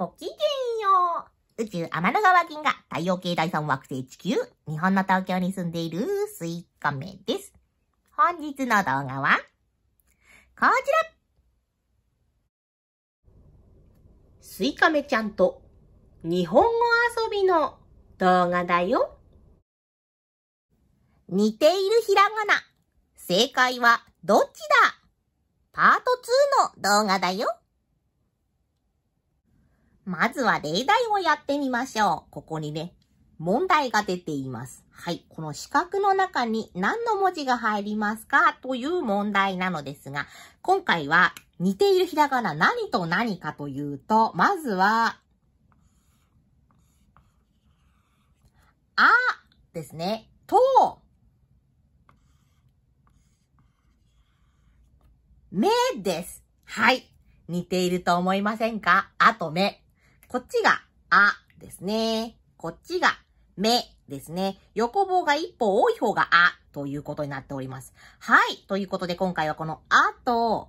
ごきげんよう。宇宙天の川銀河、太陽系第三惑星地球、日本の東京に住んでいるスイカメです。本日の動画は、こちらスイカメちゃんと日本語遊びの動画だよ。似ているひらがな。正解はどっちだパート2の動画だよ。まずは例題をやってみましょう。ここにね、問題が出ています。はい。この四角の中に何の文字が入りますかという問題なのですが、今回は似ているひらがな何と何かというと、まずは、あですね。と、目です。はい。似ていると思いませんかあと目。こっちがあですね。こっちがめですね。横棒が一歩多い方があということになっております。はい。ということで今回はこのあと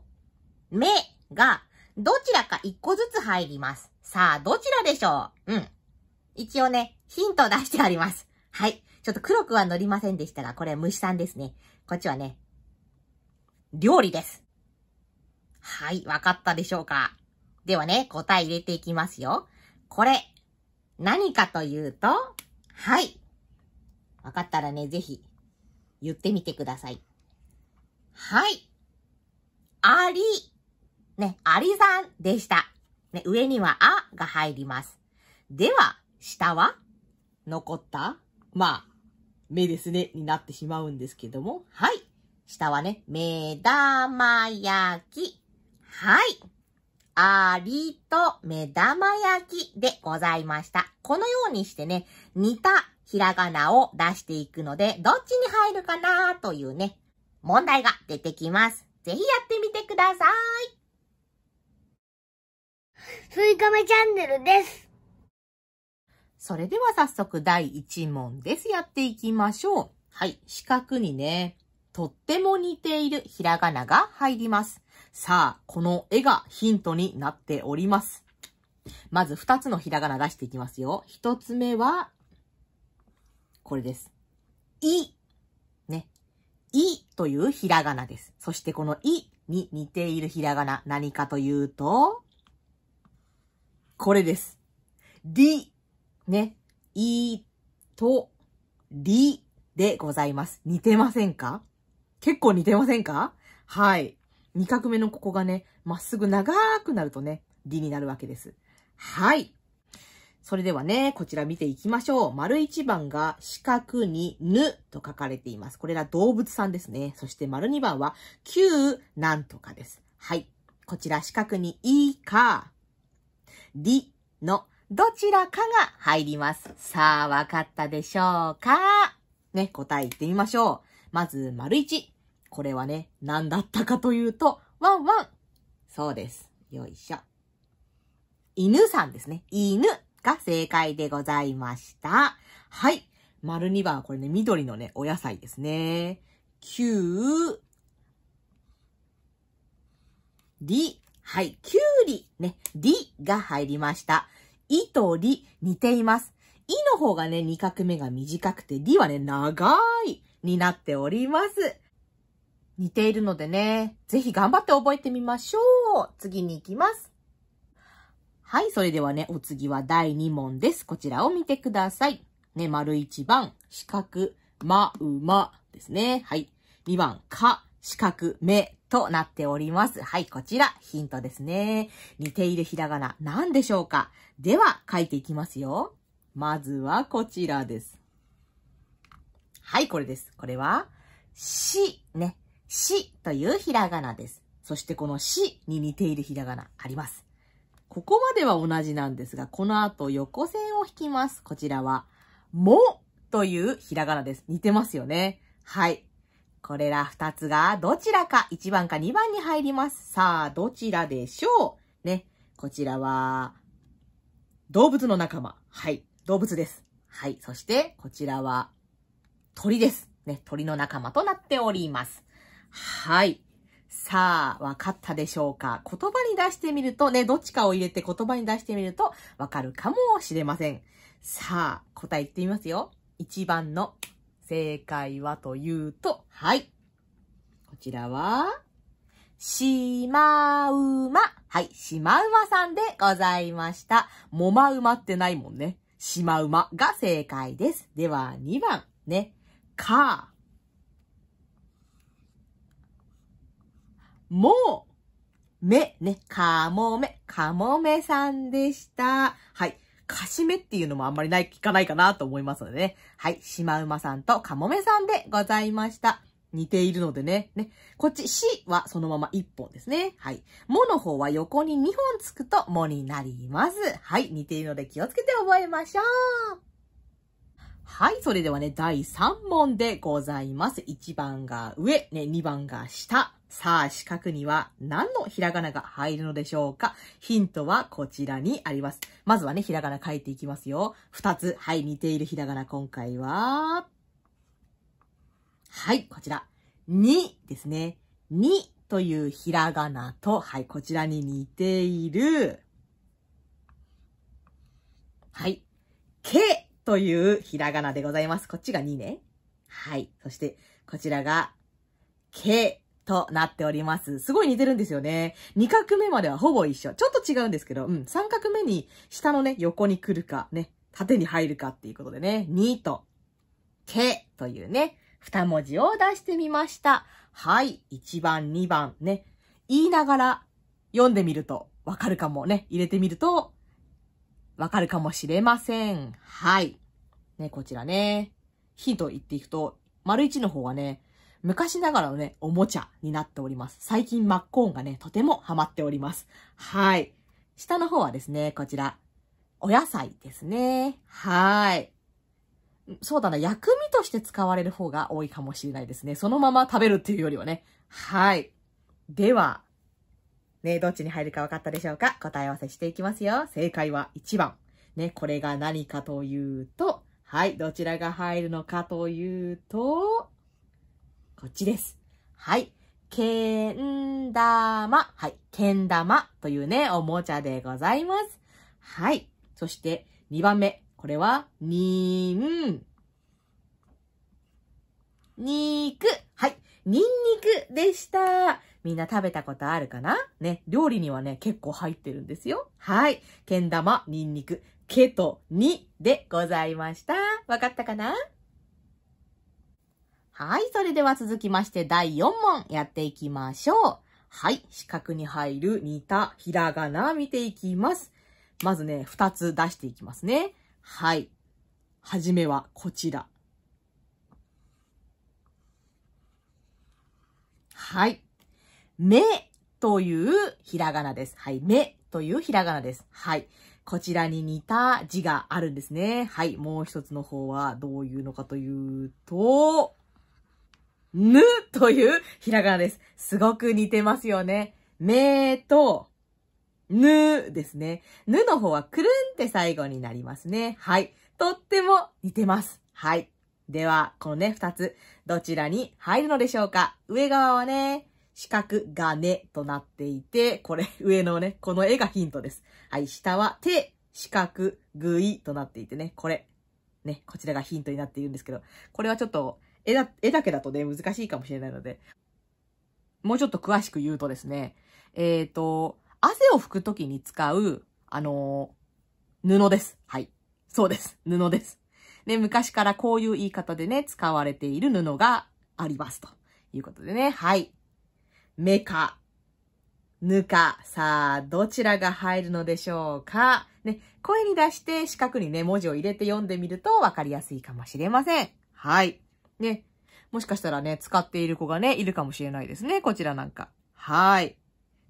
めがどちらか一個ずつ入ります。さあ、どちらでしょううん。一応ね、ヒントを出してあります。はい。ちょっと黒くは乗りませんでしたが、これは虫さんですね。こっちはね、料理です。はい、わかったでしょうかではね、答え入れていきますよ。これ、何かというと、はい。わかったらね、ぜひ、言ってみてください。はい。あり。ね、ありさんでした。ね、上にはあが入ります。では、下は残ったまあ、目ですね、になってしまうんですけども。はい。下はね、目玉焼き。はい。アリと目玉焼きでございました。このようにしてね、似たひらがなを出していくので、どっちに入るかなというね、問題が出てきます。ぜひやってみてください。スイカメチャンネルです。それでは早速第1問です。やっていきましょう。はい。四角にね、とっても似ているひらがなが入ります。さあ、この絵がヒントになっております。まず二つのひらがな出していきますよ。一つ目は、これです。い、ね。いというひらがなです。そしてこのいに似ているひらがな、何かというと、これです。り、ね。いと、りでございます。似てませんか結構似てませんかはい。二画目のここがね、まっすぐ長くなるとね、理になるわけです。はい。それではね、こちら見ていきましょう。丸1番が四角にぬと書かれています。これら動物さんですね。そして丸2番は9なんとかです。はい。こちら四角にいか、りのどちらかが入ります。さあ、わかったでしょうかね、答え言ってみましょう。まず、丸一。これはね、何だったかというと、ワンワン。そうです。よいしょ。犬さんですね。犬が正解でございました。はい。丸二番、これね、緑のね、お野菜ですね。うり、はい、きゅうり、ね、りが入りました。いとり、似ています。いの方がね、二画目が短くて、りはね、長いになっております。似ているのでね、ぜひ頑張って覚えてみましょう。次に行きます。はい、それではね、お次は第2問です。こちらを見てください。ね、丸1番、四角、ま、うまですね。はい。2番、か、四角、目となっております。はい、こちら、ヒントですね。似ているひらがな、何でしょうかでは、書いていきますよ。まずはこちらです。はい、これです。これは、し、ね。しというひらがなです。そしてこのしに似ているひらがなあります。ここまでは同じなんですが、この後横線を引きます。こちらは、もというひらがなです。似てますよね。はい。これら二つがどちらか1番か2番に入ります。さあ、どちらでしょうね。こちらは、動物の仲間。はい。動物です。はい。そして、こちらは、鳥です。ね、鳥の仲間となっております。はい。さあ、わかったでしょうか言葉に出してみるとね、どっちかを入れて言葉に出してみるとわかるかもしれません。さあ、答え言ってみますよ。1番の正解はというと、はい。こちらは、しまうま。はい、しまうまさんでございました。もまうまってないもんね。しまうまが正解です。では、2番ね。か、もう、め、ね、かもめ、かもめさんでした。はい。かしめっていうのもあんまりない、聞かないかなと思いますのでね。はい。シマウマさんとかもめさんでございました。似ているのでね。ね。こっち、しはそのまま1本ですね。はい。もの方は横に2本つくともになります。はい。似ているので気をつけて覚えましょう。はい、それではね、第3問でございます。1番が上、ね、2番が下。さあ、四角には何のひらがなが入るのでしょうかヒントはこちらにあります。まずはね、ひらがな書いていきますよ。2つ、はい、似ているひらがな、今回は、はい、こちら、にですね。にというひらがなと、はい、こちらに似ている、はい、けというひらがなでございます。こっちが2ね。はい。そして、こちらが、けとなっております。すごい似てるんですよね。2画目まではほぼ一緒。ちょっと違うんですけど、うん。3画目に、下のね、横に来るか、ね、縦に入るかっていうことでね、2と、けというね、2文字を出してみました。はい。1番、2番ね、言いながら読んでみるとわかるかもね。入れてみるとわかるかもしれません。はい。ね、こちらね。ヒント言っていくと、丸1の方はね、昔ながらのね、おもちゃになっております。最近マッコーンがね、とてもハマっております。はい。下の方はですね、こちら。お野菜ですね。はい。そうだな、薬味として使われる方が多いかもしれないですね。そのまま食べるっていうよりはね。はい。では、ね、どっちに入るか分かったでしょうか答え合わせしていきますよ。正解は1番。ね、これが何かというと、はい、どちらが入るのかというと、こっちです。はい。けん玉。はい。けん玉というね、おもちゃでございます。はい。そして、2番目。これは、にん。にーく。はい。にんにくでした。みんな食べたことあるかなね、料理にはね、結構入ってるんですよ。はい。けん玉、にんにく、けと、にでございました。わかったかなはい。それでは続きまして第4問やっていきましょう。はい。四角に入る似たひらがな見ていきます。まずね、二つ出していきますね。はい。はじめはこちら。はい。目というひらがなです。はい。目というひらがなです。はい。こちらに似た字があるんですね。はい。もう一つの方はどういうのかというと、ぬというひらがなです。すごく似てますよね。目と、ぬですね。ぬの方はくるんって最後になりますね。はい。とっても似てます。はい。では、このね、二つ、どちらに入るのでしょうか上側はね、四角がねとなっていて、これ、上のね、この絵がヒントです。はい、下は手、四角、ぐいとなっていてね、これ、ね、こちらがヒントになっているんですけど、これはちょっと、絵だ、絵だけだとね、難しいかもしれないので、もうちょっと詳しく言うとですね、えっ、ー、と、汗を拭くときに使う、あのー、布です。はい。そうです。布です。ね、昔からこういう言い方でね、使われている布があります。ということでね、はい。メか、ぬか、さあ、どちらが入るのでしょうかね、声に出して四角にね、文字を入れて読んでみるとわかりやすいかもしれません。はい。ね、もしかしたらね、使っている子がね、いるかもしれないですね。こちらなんか。はい。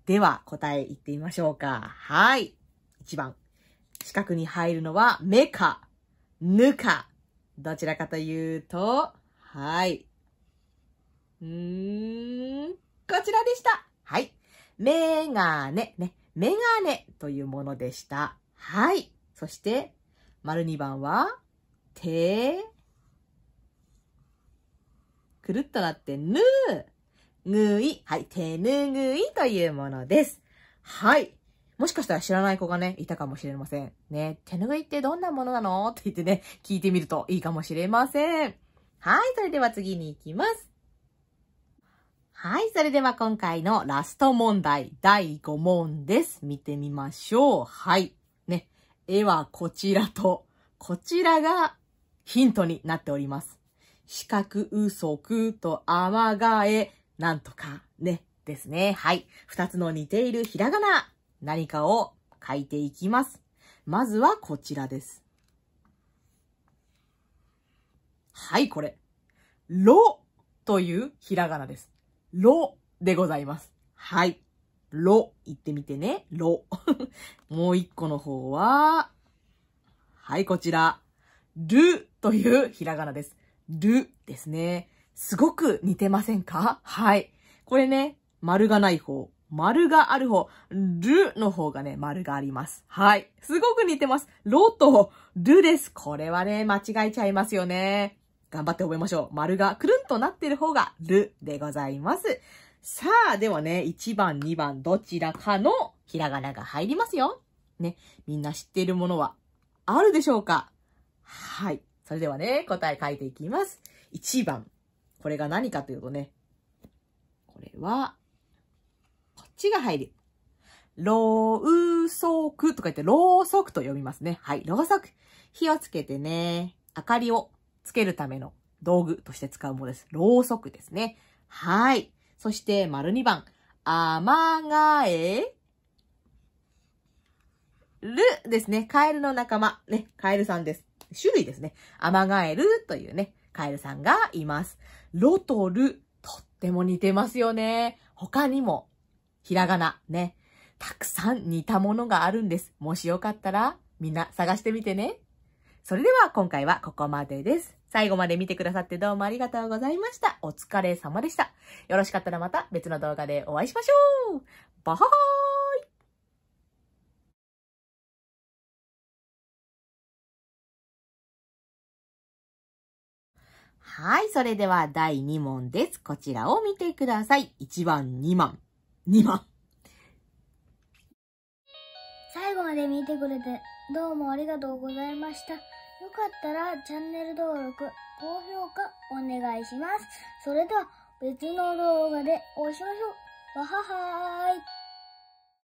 では、答え言ってみましょうか。はい。1番。四角に入るのは、目か、ぬか。どちらかというと、はい。うーん。こちらでした。はい。メガネ、ね。メガネというものでした。はい。そして、丸2番は、て、くるっとなって、ぬ、ぐい。はい。手ぬぐいというものです。はい。もしかしたら知らない子がね、いたかもしれません。ね、手ぬぐいってどんなものなのって言ってね、聞いてみるといいかもしれません。はい。それでは次に行きます。はい。それでは今回のラスト問題、第5問です。見てみましょう。はい。ね。絵はこちらと、こちらがヒントになっております。四角、嘘、くと、あわがえ、なんとか、ね。ですね。はい。二つの似ているひらがな、何かを書いていきます。まずはこちらです。はい、これ。ろというひらがなです。ろでございます。はい。ろ、言ってみてね。ろ。もう一個の方は、はい、こちら。るというひらがなです。るですね。すごく似てませんかはい。これね、丸がない方、丸がある方、るの方がね、丸があります。はい。すごく似てます。ろとるです。これはね、間違えちゃいますよね。頑張って覚えましょう。丸がくるんとなってる方がるでございます。さあ、ではね、1番、2番、どちらかのひらがなが入りますよ。ね、みんな知っているものはあるでしょうかはい。それではね、答え書いていきます。1番。これが何かというとね、これは、こっちが入る。ろうそくとか言って、ろうそくと読みますね。はい、ろうそく。火をつけてね、明かりをつけるための道具として使うものです。ろうそくですね。はい。そして、丸2番。あまがえるですね。カエルの仲間。ね、カエルさんです。種類ですね。あまがえるというね、カエルさんがいます。ロとル、とっても似てますよね。他にも、ひらがな、ね。たくさん似たものがあるんです。もしよかったら、みんな探してみてね。それでは今回はここまでです。最後まで見てくださってどうもありがとうございました。お疲れ様でした。よろしかったらまた別の動画でお会いしましょうバハハーはい。それでは第2問です。こちらを見てください。1番、2番、2番。最後まで見てくれて、どうもありがとうございました。よかったらチャンネル登録、高評価お願いします。それでは別の動画でお会いしましょう。わははーい。